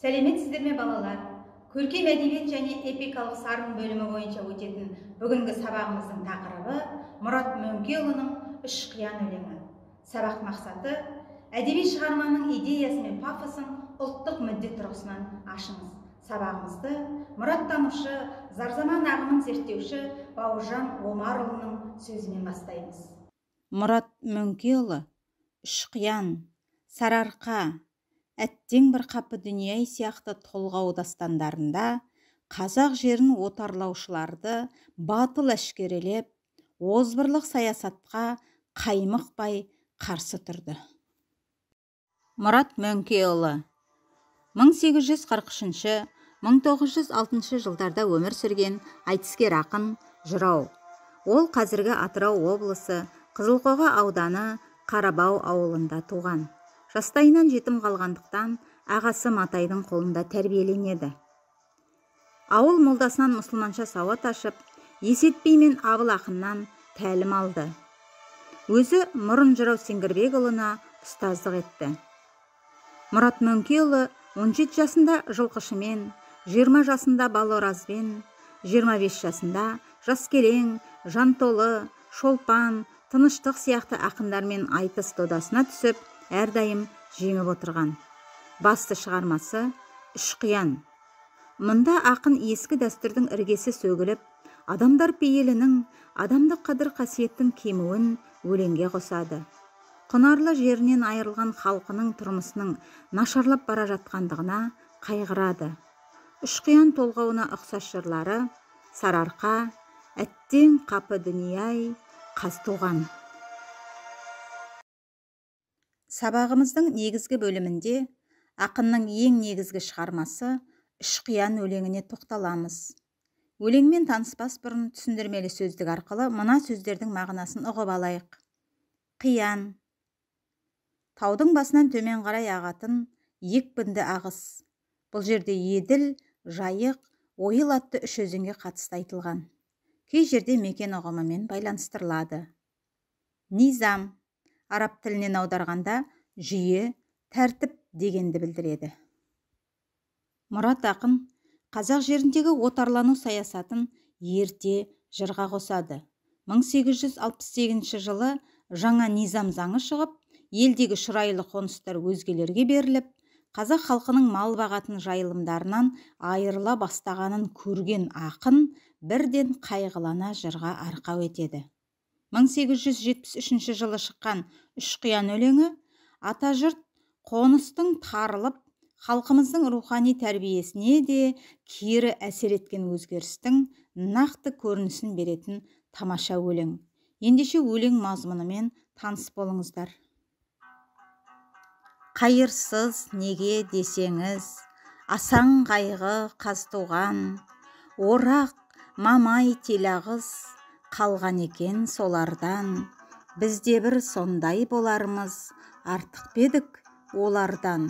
сәлеметсіздер ме балалар көркем әдебиет және эпикалық сарын бөлімі бойынша өтетін бүгінгі сабағымыздың тақырыбы мұрат мөңкеұлының үш қиян өлеңі сабақ мақсаты әдеби шығарманың идеясы мен пафосын ұлттық мүдде тұрғысынан ашыңыз сабағымызды мұраттанушы зарзаман ағымын зерттеуші бауыржан омарұлының сөзімен бастаймыз мұрат мөңкеұлы үш әттең бір қапы дүние сияқты толғау дастандарында қазақ жерін отарлаушыларды батыл әшкерелеп озбырлық саясатқа қаймықпай қарсы тұрды мұрат мөңкеұлы 1843-1906 жылдарда өмір сүрген айтыскер ақын жырау ол қазіргі атырау облысы қызылқоға ауданы қарабау ауылында туған жастайынан жетім қалғандықтан ағасы матайдың қолында тәрбиеленеді ауыл молдасынан мұсылманша сауат ашып есетпей мен абыл ақыннан тәлім алды өзі мұрын жырау сеңгірбекұлына ұстаздық етті мұрат мөңкеұлы 17 жасында жылқышымен 20 жасында балоразбен 25 жасында Жаскелең, жантолы шолпан тыныштық сияқты ақындармен айтыс додасына түсіп әрдайым жеңіп отырған басты шығармасы үшқиян мұнда ақын ескі дәстүрдің іргесі сөгіліп адамдар пейілінің адамдық қадір қасиеттің кемуін өлеңге қосады құнарлы жерінен айырылған халқының тұрмысының нашарлап бара жатқандығына қайғырады үшқиян толғауына ұқсас жырлары сарыарқа әттең қапы дүние ай қазтуған сабағымыздың негізгі бөлімінде ақынның ең негізгі шығармасы үшқиян өлеңіне тоқталамыз өлеңмен таныспас бұрын түсіндірмелі сөздік арқылы мына сөздердің мағынасын ұғып алайық қиян таудың басынан төмен қарай ағатын екпінді ағыс бұл жерде еділ жайық ойыл атты үш өзенге қатысты айтылған кей жерде мекен ұғымымен байланыстырылады низам араб тілінен аударғанда жүйе тәртіп дегенді білдіреді мұрат ақын қазақ жеріндегі отарлану саясатын ерте жырға қосады 1868 жылы жаңа низам заңы шығып елдегі шұрайлы қоныстар өзгелерге беріліп қазақ халқының мал бағатын жайылымдарынан айырыла бастағанын көрген ақын бірден қайғылана жырға арқау етеді 1873 жылы шыққан қиян өлеңі ата жұрт қоныстың тарылып халқымыздың рухани тәрбиесіне де кері әсер еткен өзгерістің нақты көрінісін беретін тамаша өлең ендеше өлең мазмұнымен таныс болыңыздар қайырсыз неге десеңіз асаң қайғы қазтуған орақ мамай телағыз қалған екен солардан біз бір сондай болармыз артық педік олардан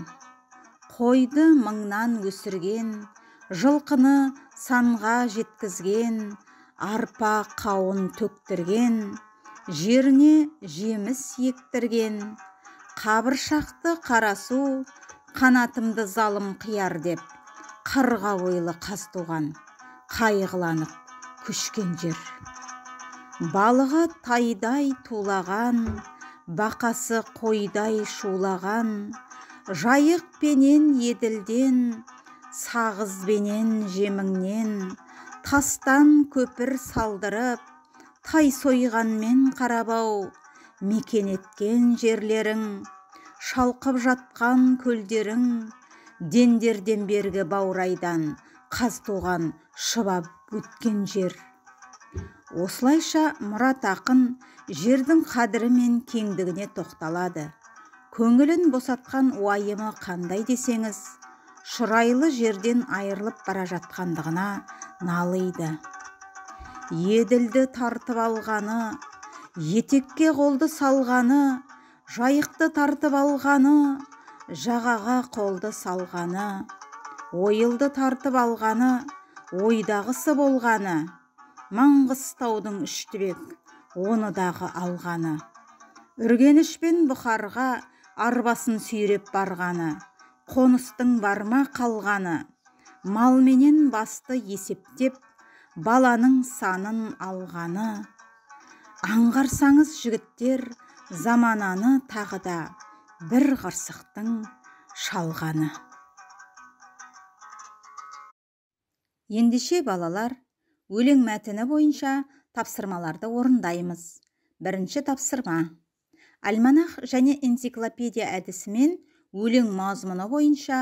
қойды мыңнан өсірген жылқыны санға жеткізген арпа қауын төктірген жеріне жеміс ектірген қабыршақты қарасу қанатымды залым қияр деп қырға ойлы қаз қайғыланып күшкен жер балығы тайдай тулаған бақасы қойдай шулаған Жайық пенен еділден сағызбенен жеміңнен тастан көпір салдырып тай сойғанмен қарабау мекен еткен жерлерің шалқып жатқан көлдерің дендерден бергі баурайдан қаз туған шыбап өткен жер осылайша мұрат ақын жердің қадірі мен кеңдігіне тоқталады көңілін босатқан уайымы қандай десеңіз шұрайлы жерден айырылып бара жатқандығына налиды еділді тартып алғаны етекке қолды салғаны жайықты тартып алғаны жағаға қолды салғаны ойылды тартып алғаны ойдағысы болғаны маңғыстаудың үштірек оны дағы алғаны үргенішпен бұхарға арбасын сүйреп барғаны қоныстың барма қалғаны малменен басты есептеп баланың санын алғаны аңғарсаңыз жігіттер замананы тағы да бір қырсықтың шалғаны ендеше балалар өлең мәтіні бойынша тапсырмаларды орындаймыз бірінші тапсырма альманах және энциклопедия әдісімен өлең мазмұны бойынша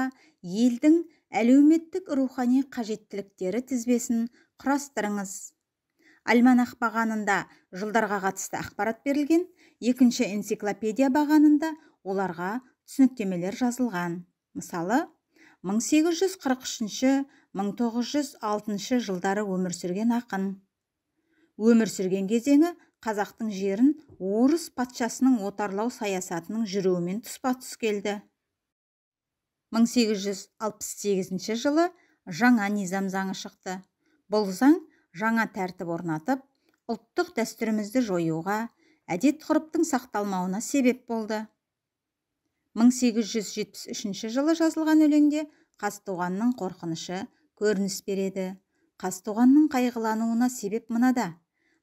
елдің әлеуметтік рухани қажеттіліктері тізбесін құрастырыңыз альманах бағанында жылдарға қатысты ақпарат берілген екінші энциклопедия бағанында оларға түсініктемелер жазылған мысалы 1843-1906 жылдары өмір сүрген ақын. Өмір сүрген кезеңі қазақтың жерін орыс патшасының отарлау саясатының жүруімен тұспа-тұс келді. 1868 жылы жаңа низам заңы шықты. Бұл заң жаңа тәртіп орнатып, ұлттық дәстүрімізді жоюға, әдет ғұрыптың сақталмауына себеп болды 1873 жылы жазылған өлеңде қазтуғанның қорқынышы көрініс береді қазтуғанның қайғылануына себеп мынада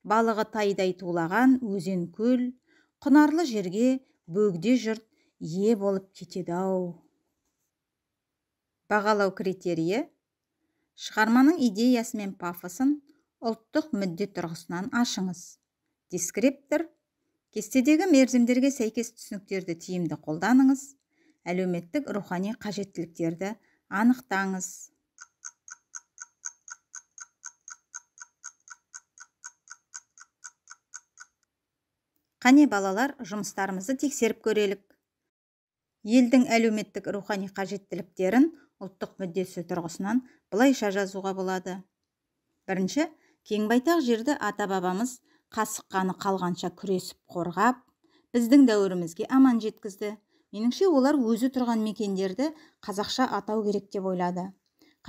балығы тайдай тулаған өзен көл құнарлы жерге бөгде жұрт ие болып кетеді ау бағалау критерийі шығарманың идеясы мен пафосын ұлттық мүдде тұрғысынан ашыңыз дескриптор кестедегі мерзімдерге сәйкес түсініктерді тиімді қолданыңыз әлеуметтік рухани қажеттіліктерді анықтаңыз қане балалар жұмыстарымызды тексеріп көрелік елдің әлеуметтік рухани қажеттіліктерін ұлттық мүддесі тұрғысынан былайша жазуға болады бірінші кең байтақ жерді ата бабамыз қасыққаны қалғанша күресіп қорғап біздің дәуірімізге аман жеткізді меніңше олар өзі тұрған мекендерді қазақша атау керек деп ойлады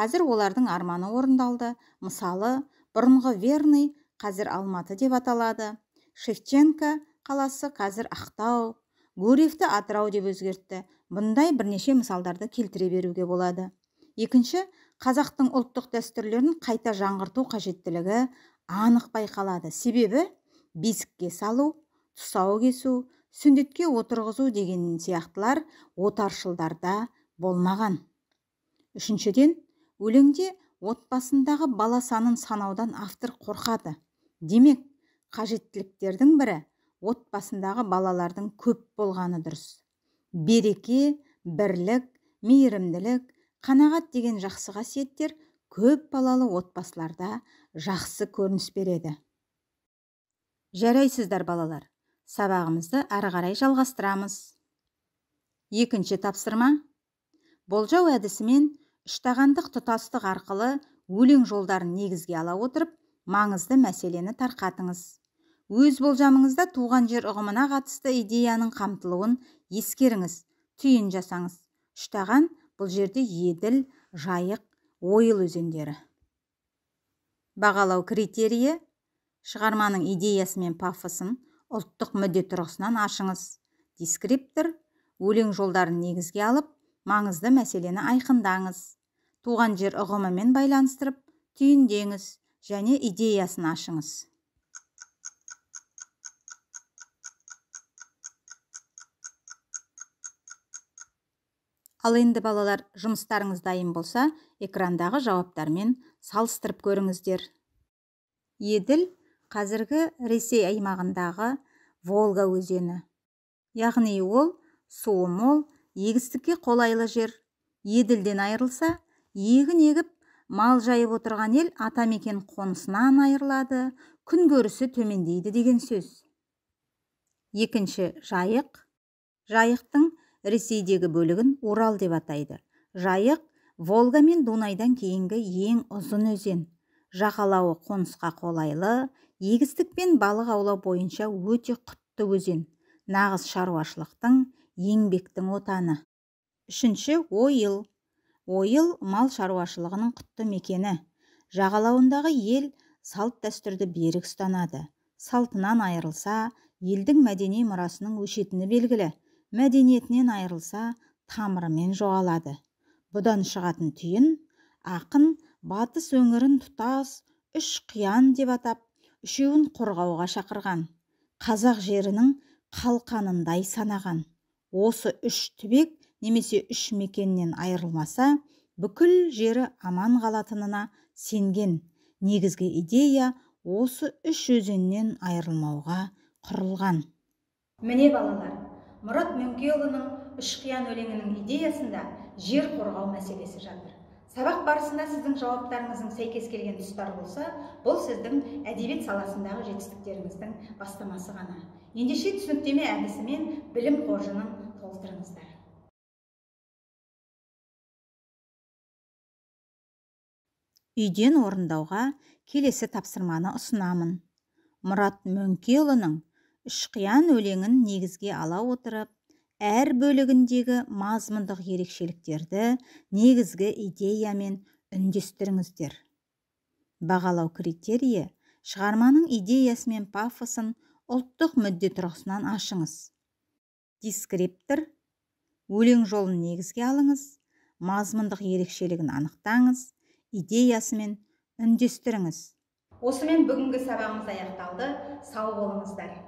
қазір олардың арманы орындалды мысалы бұрынғы верный қазір алматы деп аталады шевченко қаласы қазір ақтау гурьевті атырау деп өзгертті бұндай бірнеше мысалдарды келтіре беруге болады екінші қазақтың ұлттық дәстүрлерін қайта жаңғырту қажеттілігі анық байқалады себебі бесікке салу тұсау кесу сүндетке отырғызу деген сияқтылар отаршылдарда болмаған үшіншіден өлеңде отбасындағы бала санын санаудан автор қорқады демек қажеттіліктердің бірі отбасындағы балалардың көп болғаны дұрыс береке бірлік мейірімділік қанағат деген жақсы қасиеттер көп балалы отбасыларда жақсы көрініс береді жарайсыздар балалар сабағымызды әрі қарай жалғастырамыз екінші тапсырма болжау әдісімен үштағандық тұтастық арқылы өлең жолдарын негізге ала отырып маңызды мәселені тарқатыңыз өз болжамыңызда туған жер ұғымына қатысты идеяның қамтылуын ескеріңіз түйін жасаңыз үштаған бұл жерде еділ жайық ойыл өзендері бағалау критерийі шығарманың идеясы мен пафосын ұлттық мүдде тұрғысынан ашыңыз дескриптор өлең жолдарын негізге алып маңызды мәселені айқындаңыз туған жер ұғымымен байланыстырып түйіндеңіз және идеясын ашыңыз ал енді балалар жұмыстарыңыз дайын болса экрандағы жауаптармен салыстырып көріңіздер еділ қазіргі ресей аймағындағы волга өзені яғни ол суы мол егістікке қолайлы жер еділден айырылса егін егіп мал жайып отырған ел атамекен қонысынан айырылады көрісі төмендейді деген сөз екінші жайық жайықтың ресейдегі бөлігін урал деп атайды жайық волга мен дунайдан кейінгі ең ұзын өзен жағалауы қонысқа қолайлы егістік пен балық аулау бойынша өте құтты өзен нағыз шаруашылықтың еңбектің отаны үшінші ойыл ойыл мал шаруашылығының құтты мекені жағалауындағы ел салт дәстүрді берік ұстанады салтынан айырылса елдің мәдени мұрасының өшетіні белгілі мәдениетінен айырылса тамырымен жоғалады бұдан шығатын түйін ақын батыс өңірін тұтас үш қиян деп атап үшеуін қорғауға шақырған қазақ жерінің қалқанындай санаған осы үш түбек немесе үш мекеннен айырылмаса бүкіл жері аман қалатынына сенген негізгі идея осы үш өзеннен айырылмауға құрылған міне балалар мұрат мөңкеұлының үшқиян өлеңінің идеясында жер қорғау мәселесі жатыр сабақ барысында сіздің жауаптарыңыздың сәйкес келген тұстар болса бұл сіздің әдебиет саласындағы жетістіктеріңіздің бастамасы ғана ендеше түсініктеме әдісімен білім қоржынын толтырыңыздар үйден орындауға келесі тапсырманы ұсынамын мұрат мөңкеұлының үшқиян өлеңін негізге ала отырып әр бөлігіндегі мазмұндық ерекшеліктерді негізгі идеямен үндестіріңіздер бағалау критерийі шығарманың идеясы мен пафосын ұлттық мүдде тұрғысынан ашыңыз дискриптор өлең жолын негізге алыңыз мазмұндық ерекшелігін анықтаңыз идеясымен үндестіріңіз осымен бүгінгі сабағымыз аяқталды сау болыңыздар